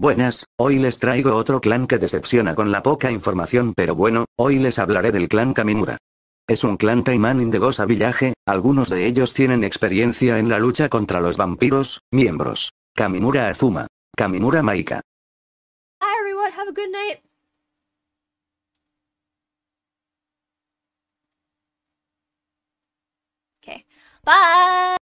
Buenas, hoy les traigo otro clan que decepciona con la poca información pero bueno, hoy les hablaré del clan Kamimura. Es un clan Taiman goza villaje, algunos de ellos tienen experiencia en la lucha contra los vampiros, miembros. Kamimura Azuma. Kamimura Maika. Hi everyone, have a good night. Okay. Bye!